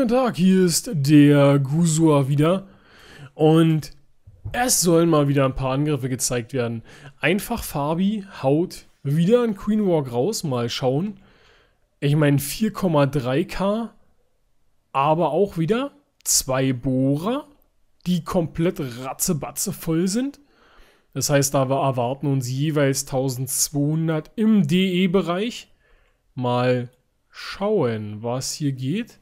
Guten Tag, hier ist der Gusua wieder und es sollen mal wieder ein paar Angriffe gezeigt werden. Einfach Fabi haut wieder ein Queen Walk raus, mal schauen. Ich meine 4,3k, aber auch wieder zwei Bohrer, die komplett ratzebatze voll sind. Das heißt, da erwarten uns jeweils 1200 im DE-Bereich. Mal schauen, was hier geht.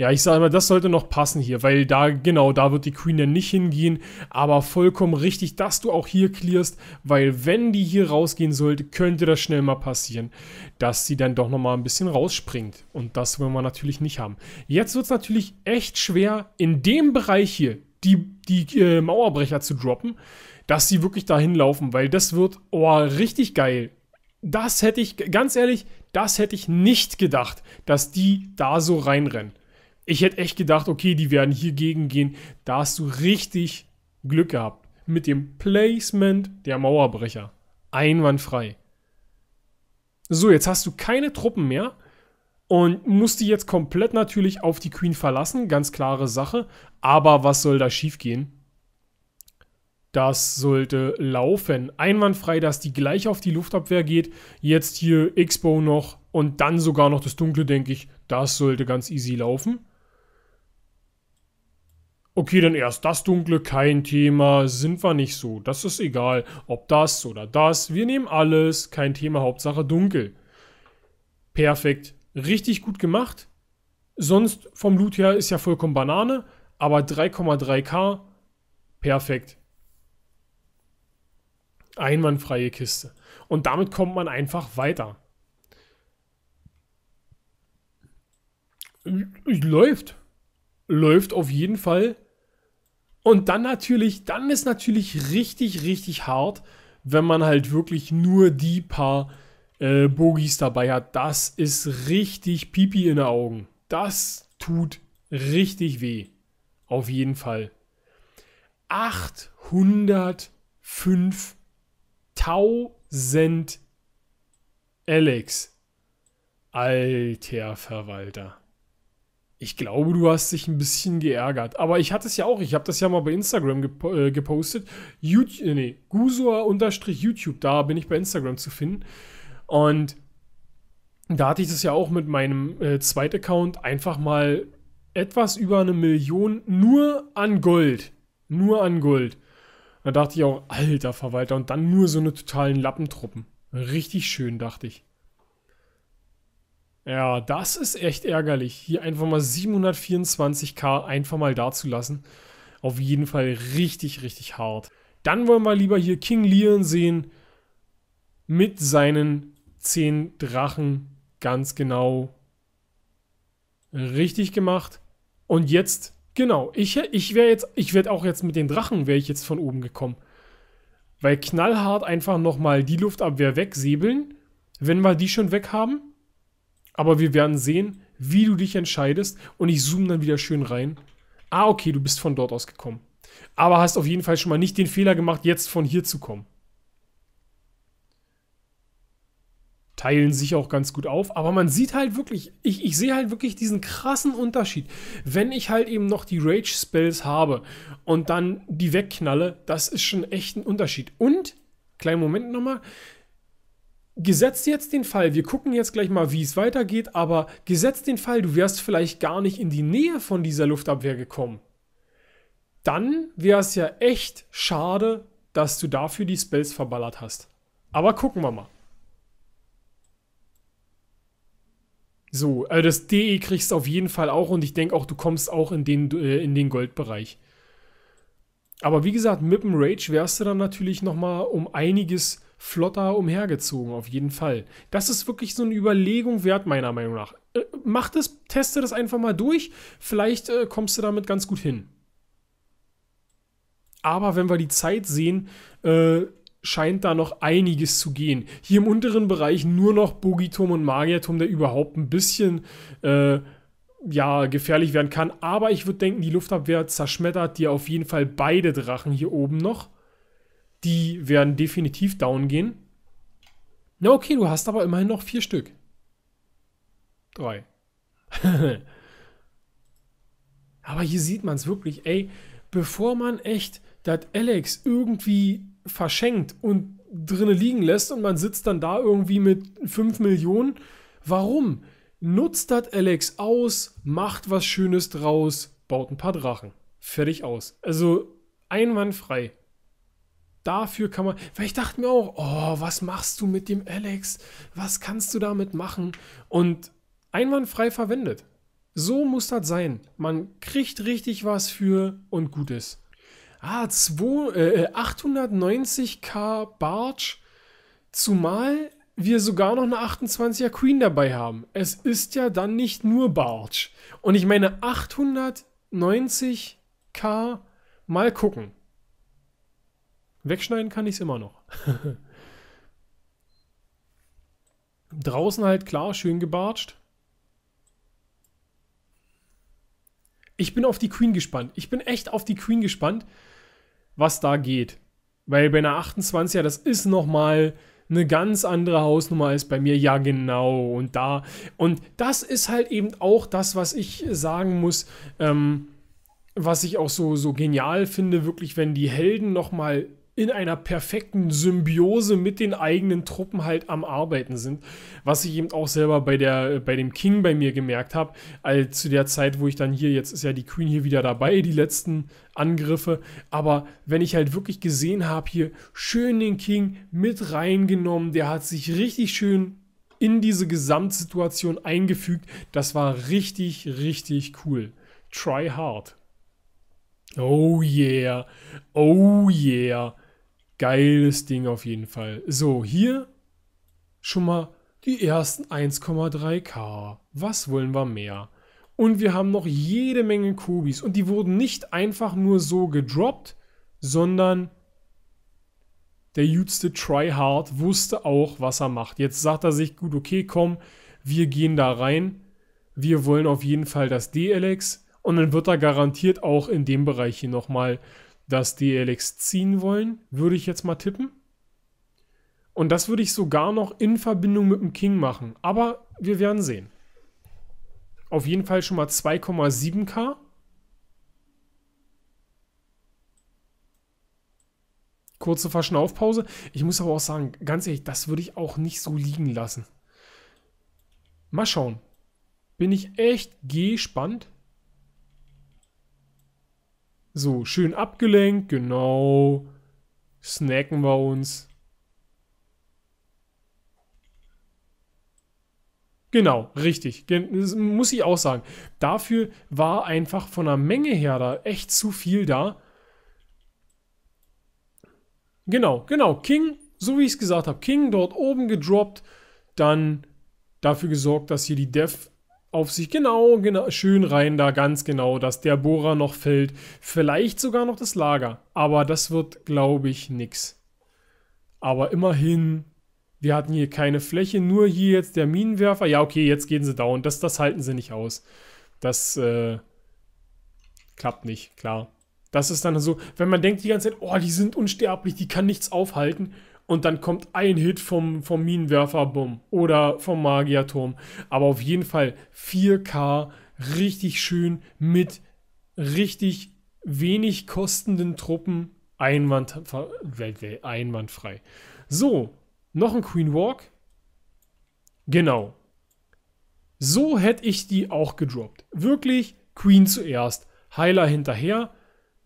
Ja, ich sage mal, das sollte noch passen hier, weil da, genau, da wird die Queen dann nicht hingehen, aber vollkommen richtig, dass du auch hier clearst, weil wenn die hier rausgehen sollte, könnte das schnell mal passieren, dass sie dann doch nochmal ein bisschen rausspringt und das wollen wir natürlich nicht haben. Jetzt wird es natürlich echt schwer, in dem Bereich hier die, die äh, Mauerbrecher zu droppen, dass sie wirklich dahin laufen, weil das wird, oh, richtig geil. Das hätte ich, ganz ehrlich, das hätte ich nicht gedacht, dass die da so reinrennen ich hätte echt gedacht, okay, die werden hier gegen gehen. Da hast du richtig Glück gehabt. Mit dem Placement der Mauerbrecher. Einwandfrei. So, jetzt hast du keine Truppen mehr und musst die jetzt komplett natürlich auf die Queen verlassen. Ganz klare Sache. Aber was soll da schiefgehen? Das sollte laufen. Einwandfrei, dass die gleich auf die Luftabwehr geht. Jetzt hier Expo noch und dann sogar noch das Dunkle, denke ich. Das sollte ganz easy laufen. Okay, dann erst das Dunkle, kein Thema, sind wir nicht so. Das ist egal, ob das oder das. Wir nehmen alles, kein Thema, Hauptsache dunkel. Perfekt, richtig gut gemacht. Sonst vom Loot her ist ja vollkommen Banane, aber 3,3k, perfekt. Einwandfreie Kiste. Und damit kommt man einfach weiter. Läuft. Läuft auf jeden Fall und dann natürlich, dann ist natürlich richtig, richtig hart, wenn man halt wirklich nur die paar äh, Bogies dabei hat. Das ist richtig Pipi in den Augen. Das tut richtig weh. Auf jeden Fall. 805.000 Alex. Alter Verwalter. Ich glaube, du hast dich ein bisschen geärgert. Aber ich hatte es ja auch. Ich habe das ja mal bei Instagram gep äh, gepostet. YouTube, äh, nee, Gusua-YouTube, da bin ich bei Instagram zu finden. Und da hatte ich das ja auch mit meinem äh, Zweit-Account einfach mal etwas über eine Million nur an Gold. Nur an Gold. Da dachte ich auch, alter Verwalter, und dann nur so eine totalen Lappentruppen. Richtig schön, dachte ich. Ja, das ist echt ärgerlich. Hier einfach mal 724k einfach mal dazulassen. Auf jeden Fall richtig, richtig hart. Dann wollen wir lieber hier King Leon sehen mit seinen 10 Drachen ganz genau richtig gemacht. Und jetzt, genau, ich, ich wäre jetzt, ich werde auch jetzt mit den Drachen, wäre ich jetzt von oben gekommen. Weil knallhart einfach nochmal die Luftabwehr wegsäbeln, wenn wir die schon weg haben. Aber wir werden sehen, wie du dich entscheidest. Und ich zoome dann wieder schön rein. Ah, okay, du bist von dort aus gekommen. Aber hast auf jeden Fall schon mal nicht den Fehler gemacht, jetzt von hier zu kommen. teilen sich auch ganz gut auf. Aber man sieht halt wirklich, ich, ich sehe halt wirklich diesen krassen Unterschied. Wenn ich halt eben noch die Rage-Spells habe und dann die wegknalle, das ist schon echt ein Unterschied. Und, kleinen Moment nochmal, gesetzt jetzt den Fall, wir gucken jetzt gleich mal, wie es weitergeht, aber gesetzt den Fall, du wärst vielleicht gar nicht in die Nähe von dieser Luftabwehr gekommen, dann wäre es ja echt schade, dass du dafür die Spells verballert hast. Aber gucken wir mal. So, also das DE kriegst du auf jeden Fall auch und ich denke auch, du kommst auch in den, äh, in den Goldbereich. Aber wie gesagt, mit dem Rage wärst du dann natürlich nochmal um einiges flotter umhergezogen, auf jeden Fall. Das ist wirklich so eine Überlegung wert, meiner Meinung nach. Äh, mach das, teste das einfach mal durch. Vielleicht äh, kommst du damit ganz gut hin. Aber wenn wir die Zeit sehen, äh, scheint da noch einiges zu gehen. Hier im unteren Bereich nur noch Bogiturm und Magierturm, der überhaupt ein bisschen äh, ja, gefährlich werden kann. Aber ich würde denken, die Luftabwehr zerschmettert dir auf jeden Fall beide Drachen hier oben noch. Die werden definitiv down gehen. Na okay, du hast aber immerhin noch vier Stück. Drei. aber hier sieht man es wirklich, ey, bevor man echt das Alex irgendwie verschenkt und drinnen liegen lässt und man sitzt dann da irgendwie mit 5 Millionen, warum? Nutzt das Alex aus, macht was Schönes draus, baut ein paar Drachen. Fertig aus. Also einwandfrei dafür kann man, weil ich dachte mir auch, oh, was machst du mit dem Alex? Was kannst du damit machen? Und einwandfrei verwendet. So muss das sein. Man kriegt richtig was für und Gutes. Ah, zwei, äh, 890k Barge, zumal wir sogar noch eine 28er Queen dabei haben. Es ist ja dann nicht nur Barge. Und ich meine 890k, mal gucken. Wegschneiden kann ich es immer noch. Draußen halt klar, schön gebartscht. Ich bin auf die Queen gespannt. Ich bin echt auf die Queen gespannt, was da geht. Weil bei einer 28er, das ist nochmal eine ganz andere Hausnummer als bei mir. Ja, genau. Und da. Und das ist halt eben auch das, was ich sagen muss, ähm, was ich auch so, so genial finde, wirklich, wenn die Helden nochmal in einer perfekten Symbiose mit den eigenen Truppen halt am Arbeiten sind. Was ich eben auch selber bei, der, bei dem King bei mir gemerkt habe, als zu der Zeit, wo ich dann hier, jetzt ist ja die Queen hier wieder dabei, die letzten Angriffe. Aber wenn ich halt wirklich gesehen habe, hier schön den King mit reingenommen, der hat sich richtig schön in diese Gesamtsituation eingefügt. Das war richtig, richtig cool. Try hard. Oh yeah. Oh yeah. Geiles Ding auf jeden Fall. So, hier schon mal die ersten 1,3k. Was wollen wir mehr? Und wir haben noch jede Menge Kubis. Und die wurden nicht einfach nur so gedroppt, sondern der jüdste Tryhard wusste auch, was er macht. Jetzt sagt er sich, gut, okay, komm, wir gehen da rein. Wir wollen auf jeden Fall das DLX. Und dann wird er garantiert auch in dem Bereich hier nochmal dass DLX ziehen wollen, würde ich jetzt mal tippen. Und das würde ich sogar noch in Verbindung mit dem King machen. Aber wir werden sehen. Auf jeden Fall schon mal 2,7k. Kurze Verschnaufpause. Ich muss aber auch sagen, ganz ehrlich, das würde ich auch nicht so liegen lassen. Mal schauen. Bin ich echt gespannt. So, schön abgelenkt, genau. Snacken wir uns. Genau, richtig. Das muss ich auch sagen. Dafür war einfach von der Menge her da echt zu viel da. Genau, genau. King, so wie ich es gesagt habe, King dort oben gedroppt. Dann dafür gesorgt, dass hier die Dev auf sich genau, genau, schön rein da, ganz genau, dass der Bohrer noch fällt. Vielleicht sogar noch das Lager. Aber das wird, glaube ich, nix. Aber immerhin, wir hatten hier keine Fläche, nur hier jetzt der Minenwerfer. Ja, okay, jetzt gehen sie down. Das, das halten sie nicht aus. Das äh, klappt nicht, klar. Das ist dann so, wenn man denkt die ganze Zeit, oh, die sind unsterblich, die kann nichts aufhalten und dann kommt ein Hit vom, vom Minenwerfer, bumm, oder vom Magierturm. Aber auf jeden Fall 4K, richtig schön mit richtig wenig kostenden Truppen, einwand, einwandfrei. So, noch ein Queen Walk. Genau. So hätte ich die auch gedroppt. Wirklich Queen zuerst, Heiler hinterher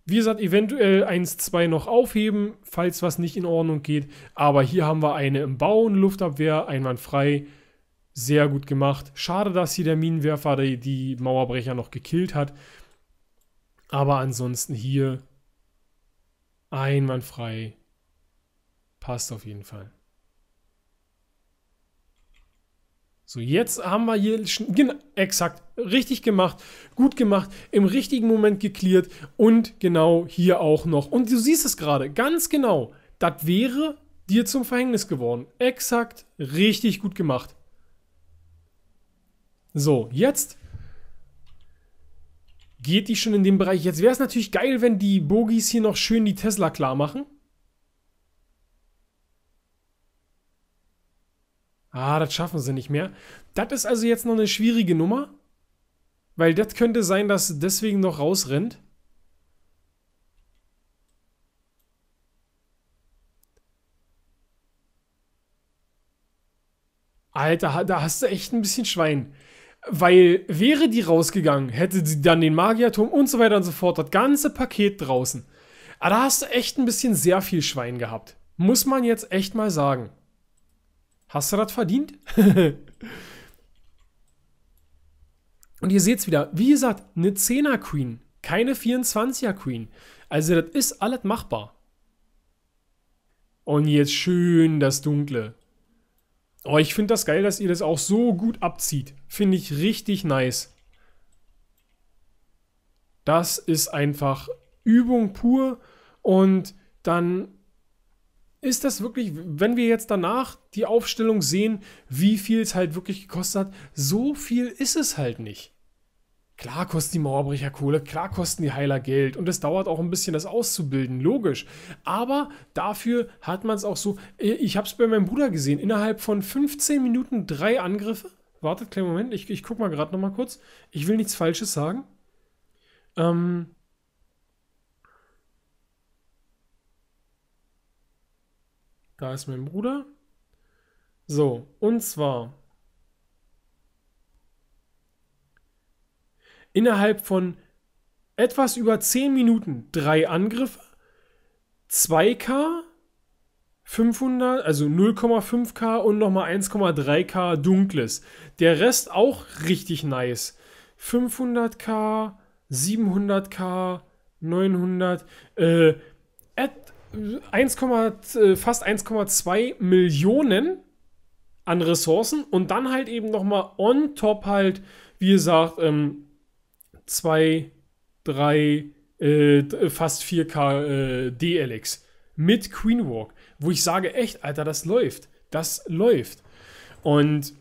wie gesagt, eventuell 1-2 noch aufheben, falls was nicht in Ordnung geht. Aber hier haben wir eine im Bauen, Luftabwehr, einwandfrei. Sehr gut gemacht. Schade, dass hier der Minenwerfer die, die Mauerbrecher noch gekillt hat. Aber ansonsten hier einwandfrei. Passt auf jeden Fall. So, jetzt haben wir hier genau, exakt richtig gemacht, gut gemacht, im richtigen Moment geklärt und genau hier auch noch. Und du siehst es gerade, ganz genau, das wäre dir zum Verhängnis geworden. Exakt, richtig gut gemacht. So, jetzt geht die schon in den Bereich. Jetzt wäre es natürlich geil, wenn die Bogies hier noch schön die Tesla klar machen. Ah, das schaffen sie nicht mehr. Das ist also jetzt noch eine schwierige Nummer. Weil das könnte sein, dass sie deswegen noch rausrennt. Alter, da hast du echt ein bisschen Schwein. Weil wäre die rausgegangen, hätte sie dann den Magierturm und so weiter und so fort, das ganze Paket draußen. Aber ah, da hast du echt ein bisschen sehr viel Schwein gehabt. Muss man jetzt echt mal sagen. Hast du das verdient? Und ihr seht es wieder, wie gesagt, eine 10er Queen, keine 24er Queen. Also das ist alles machbar. Und jetzt schön das Dunkle. Oh, ich finde das geil, dass ihr das auch so gut abzieht. Finde ich richtig nice. Das ist einfach Übung pur und dann ist das wirklich, wenn wir jetzt danach die Aufstellung sehen, wie viel es halt wirklich gekostet hat, so viel ist es halt nicht. Klar kosten die Mauerbrecher Kohle, klar kosten die Heiler Geld und es dauert auch ein bisschen, das auszubilden, logisch. Aber dafür hat man es auch so, ich habe es bei meinem Bruder gesehen, innerhalb von 15 Minuten drei Angriffe. Wartet, kleinen Moment, ich, ich gucke mal gerade nochmal kurz. Ich will nichts Falsches sagen. Ähm, Da ist mein Bruder. So, und zwar innerhalb von etwas über 10 Minuten drei Angriffe, 2K, 500, also 0,5K und nochmal 1,3K dunkles. Der Rest auch richtig nice. 500K, 700K, 900, äh, at, 1, äh, fast 1,2 Millionen an Ressourcen und dann halt eben nochmal on top halt, wie gesagt, 2, ähm, 3, äh, äh, fast 4K DLX mit Queen Walk, wo ich sage, echt, Alter, das läuft. Das läuft. Und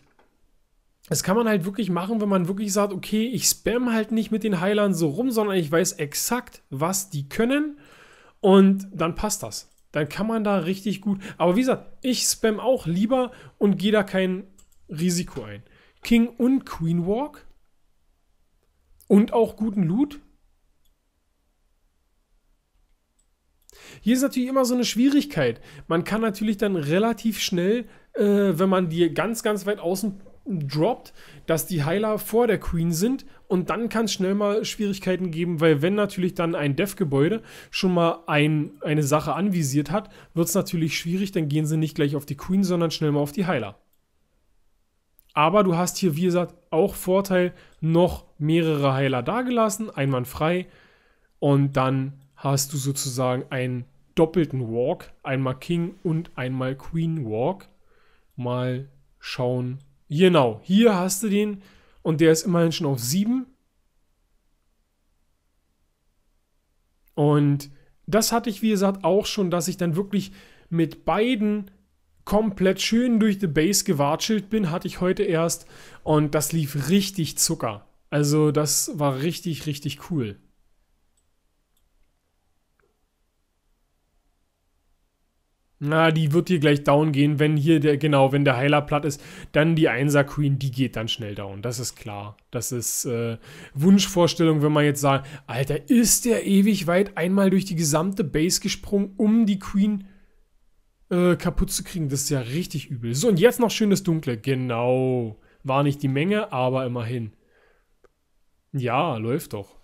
das kann man halt wirklich machen, wenn man wirklich sagt, okay, ich spam halt nicht mit den Heilern so rum, sondern ich weiß exakt, was die können und dann passt das. Dann kann man da richtig gut. Aber wie gesagt, ich spam auch lieber und gehe da kein Risiko ein. King und Queen Walk. Und auch guten Loot. Hier ist natürlich immer so eine Schwierigkeit. Man kann natürlich dann relativ schnell, äh, wenn man die ganz, ganz weit außen droppt, dass die Heiler vor der Queen sind und dann kann es schnell mal Schwierigkeiten geben, weil wenn natürlich dann ein Dev-Gebäude schon mal ein, eine Sache anvisiert hat, wird es natürlich schwierig, dann gehen sie nicht gleich auf die Queen, sondern schnell mal auf die Heiler. Aber du hast hier, wie gesagt, auch Vorteil, noch mehrere Heiler dagelassen, einwandfrei und dann hast du sozusagen einen doppelten Walk, einmal King und einmal Queen Walk. Mal schauen, Genau, hier hast du den und der ist immerhin schon auf 7. Und das hatte ich, wie gesagt, auch schon, dass ich dann wirklich mit beiden komplett schön durch die Base gewatschelt bin, hatte ich heute erst. Und das lief richtig Zucker. Also das war richtig, richtig cool. Na, die wird hier gleich down gehen, wenn hier der, genau, wenn der Heiler platt ist, dann die Einser Queen, die geht dann schnell down. Das ist klar. Das ist äh, Wunschvorstellung, wenn man jetzt sagt, Alter, ist der ewig weit einmal durch die gesamte Base gesprungen, um die Queen äh, kaputt zu kriegen. Das ist ja richtig übel. So, und jetzt noch schönes Dunkle. Genau. War nicht die Menge, aber immerhin. Ja, läuft doch.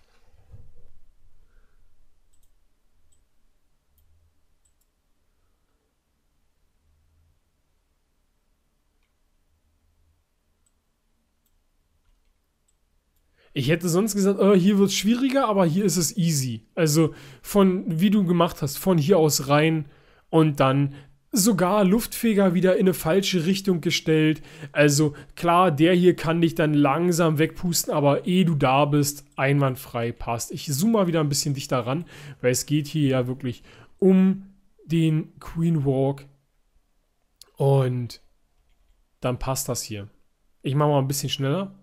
Ich hätte sonst gesagt, oh, hier wird es schwieriger, aber hier ist es easy. Also von, wie du gemacht hast, von hier aus rein und dann sogar Luftfeger wieder in eine falsche Richtung gestellt. Also klar, der hier kann dich dann langsam wegpusten, aber eh du da bist, einwandfrei passt. Ich zoome mal wieder ein bisschen dichter ran, weil es geht hier ja wirklich um den Queen Walk und dann passt das hier. Ich mache mal ein bisschen schneller.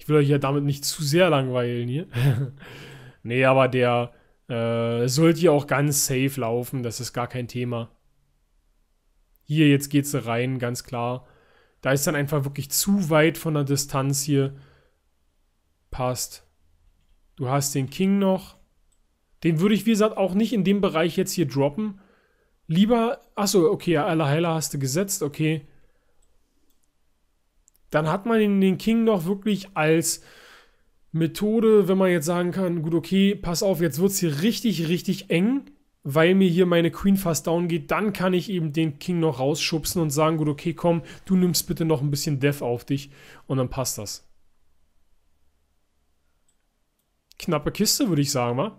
Ich will euch ja damit nicht zu sehr langweilen hier. nee, aber der äh, sollte ja auch ganz safe laufen. Das ist gar kein Thema. Hier, jetzt geht's rein, ganz klar. Da ist dann einfach wirklich zu weit von der Distanz hier. Passt. Du hast den King noch. Den würde ich, wie gesagt, auch nicht in dem Bereich jetzt hier droppen. Lieber, achso, okay, alle Heiler hast du gesetzt, okay dann hat man den King noch wirklich als Methode, wenn man jetzt sagen kann, gut, okay, pass auf, jetzt wird es hier richtig, richtig eng, weil mir hier meine Queen fast down geht, dann kann ich eben den King noch rausschubsen und sagen, gut, okay, komm, du nimmst bitte noch ein bisschen Death auf dich und dann passt das. Knappe Kiste, würde ich sagen, wa?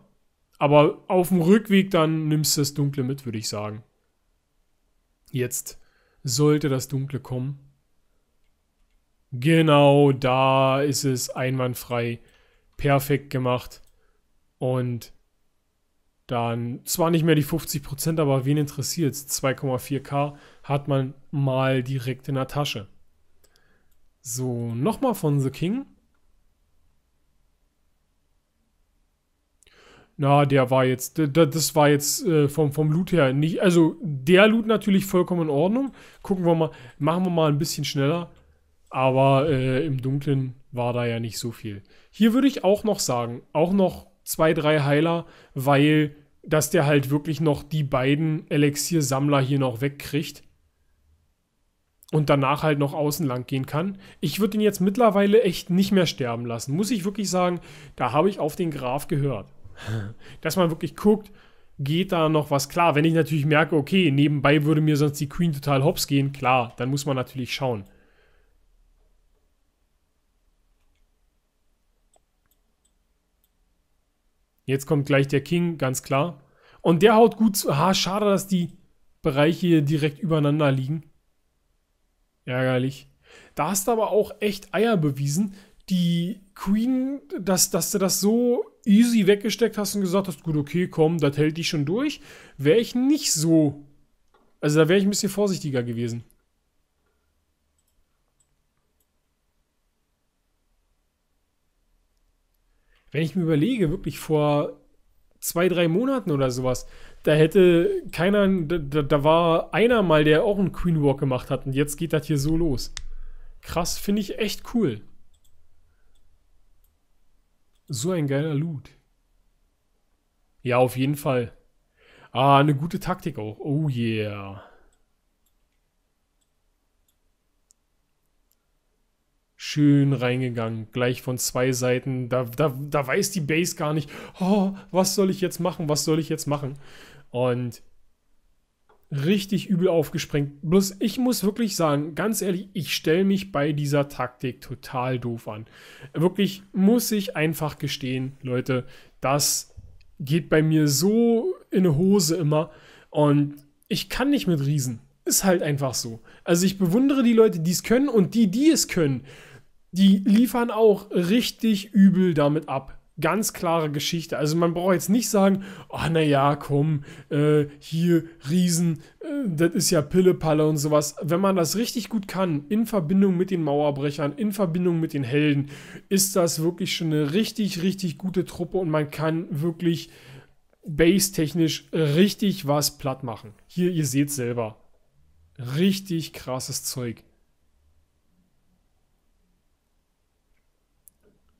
Aber auf dem Rückweg dann nimmst du das Dunkle mit, würde ich sagen. Jetzt sollte das Dunkle kommen. Genau, da ist es einwandfrei. Perfekt gemacht. Und dann zwar nicht mehr die 50%, aber wen interessiert es? 2,4K hat man mal direkt in der Tasche. So, nochmal von The King. Na, der war jetzt, das war jetzt äh, vom, vom Loot her nicht, also der Loot natürlich vollkommen in Ordnung. Gucken wir mal, machen wir mal ein bisschen schneller. Aber äh, im Dunklen war da ja nicht so viel. Hier würde ich auch noch sagen, auch noch zwei, drei Heiler, weil dass der halt wirklich noch die beiden Elixier-Sammler hier noch wegkriegt und danach halt noch außen lang gehen kann. Ich würde ihn jetzt mittlerweile echt nicht mehr sterben lassen. Muss ich wirklich sagen, da habe ich auf den Graf gehört. Dass man wirklich guckt, geht da noch was klar. Wenn ich natürlich merke, okay, nebenbei würde mir sonst die Queen total hops gehen, klar, dann muss man natürlich schauen. Jetzt kommt gleich der King, ganz klar. Und der haut gut zu. Ha, schade, dass die Bereiche direkt übereinander liegen. Ärgerlich. Da hast du aber auch echt Eier bewiesen. Die Queen, dass, dass du das so easy weggesteckt hast und gesagt hast, gut, okay, komm, das hält dich schon durch, wäre ich nicht so. Also da wäre ich ein bisschen vorsichtiger gewesen. Wenn ich mir überlege, wirklich vor zwei, drei Monaten oder sowas, da hätte keiner, da, da war einer mal, der auch einen Queen Walk gemacht hat und jetzt geht das hier so los. Krass, finde ich echt cool. So ein geiler Loot. Ja, auf jeden Fall. Ah, eine gute Taktik auch. Oh yeah. schön reingegangen. Gleich von zwei Seiten. Da, da, da weiß die Base gar nicht, oh, was soll ich jetzt machen, was soll ich jetzt machen. Und richtig übel aufgesprengt. Bloß ich muss wirklich sagen, ganz ehrlich, ich stelle mich bei dieser Taktik total doof an. Wirklich muss ich einfach gestehen, Leute, das geht bei mir so in eine Hose immer. Und ich kann nicht mit Riesen. Ist halt einfach so. Also ich bewundere die Leute, die es können und die, die es können die liefern auch richtig übel damit ab. Ganz klare Geschichte. Also man braucht jetzt nicht sagen, oh ah, naja, komm, äh, hier Riesen, äh, das ist ja Pillepalle und sowas. Wenn man das richtig gut kann, in Verbindung mit den Mauerbrechern, in Verbindung mit den Helden, ist das wirklich schon eine richtig, richtig gute Truppe und man kann wirklich base-technisch richtig was platt machen. Hier, ihr seht selber. Richtig krasses Zeug.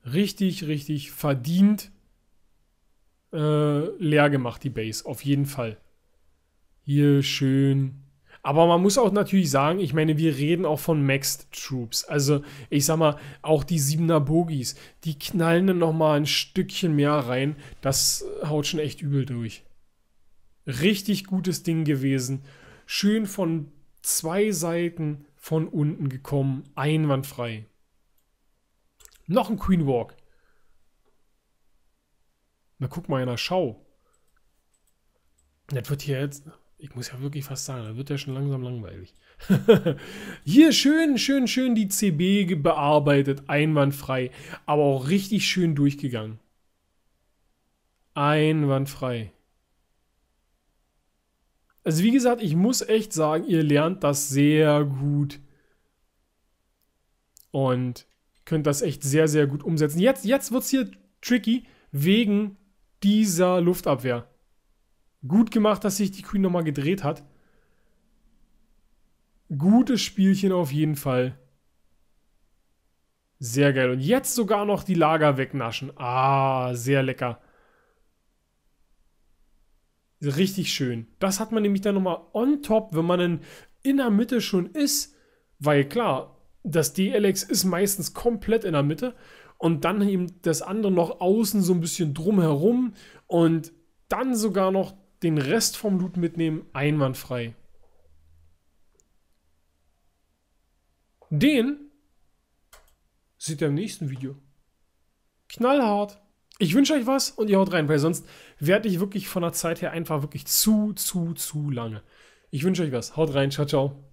richtig, richtig verdient äh, leer gemacht, die Base. Auf jeden Fall. Hier schön. Aber man muss auch natürlich sagen, ich meine, wir reden auch von Maxed Troops. Also, ich sag mal, auch die 7er Bogies, die knallen dann nochmal ein Stückchen mehr rein. Das haut schon echt übel durch. Richtig gutes Ding gewesen. Schön von zwei Seiten von unten gekommen. Einwandfrei. Noch ein Queen Walk. Na, guck mal in der Schau. Das wird hier jetzt, ich muss ja wirklich fast sagen, das wird ja schon langsam langweilig. hier schön, schön, schön die CB bearbeitet, einwandfrei, aber auch richtig schön durchgegangen. Einwandfrei. Also wie gesagt, ich muss echt sagen, ihr lernt das sehr gut. Und könnt das echt sehr, sehr gut umsetzen. Jetzt, jetzt wird es hier tricky wegen dieser Luftabwehr. Gut gemacht, dass sich die Queen nochmal gedreht hat. Gutes Spielchen auf jeden Fall. Sehr geil. Und jetzt sogar noch die Lager wegnaschen. Ah, sehr lecker. Richtig schön. Das hat man nämlich dann nochmal on top, wenn man in, in der Mitte schon ist. Weil klar, das DLX ist meistens komplett in der Mitte und dann eben das andere noch außen so ein bisschen drumherum und dann sogar noch den Rest vom Loot mitnehmen, einwandfrei. Den seht ihr im nächsten Video. Knallhart. Ich wünsche euch was und ihr haut rein, weil sonst werde ich wirklich von der Zeit her einfach wirklich zu, zu, zu lange. Ich wünsche euch was. Haut rein. Ciao, ciao.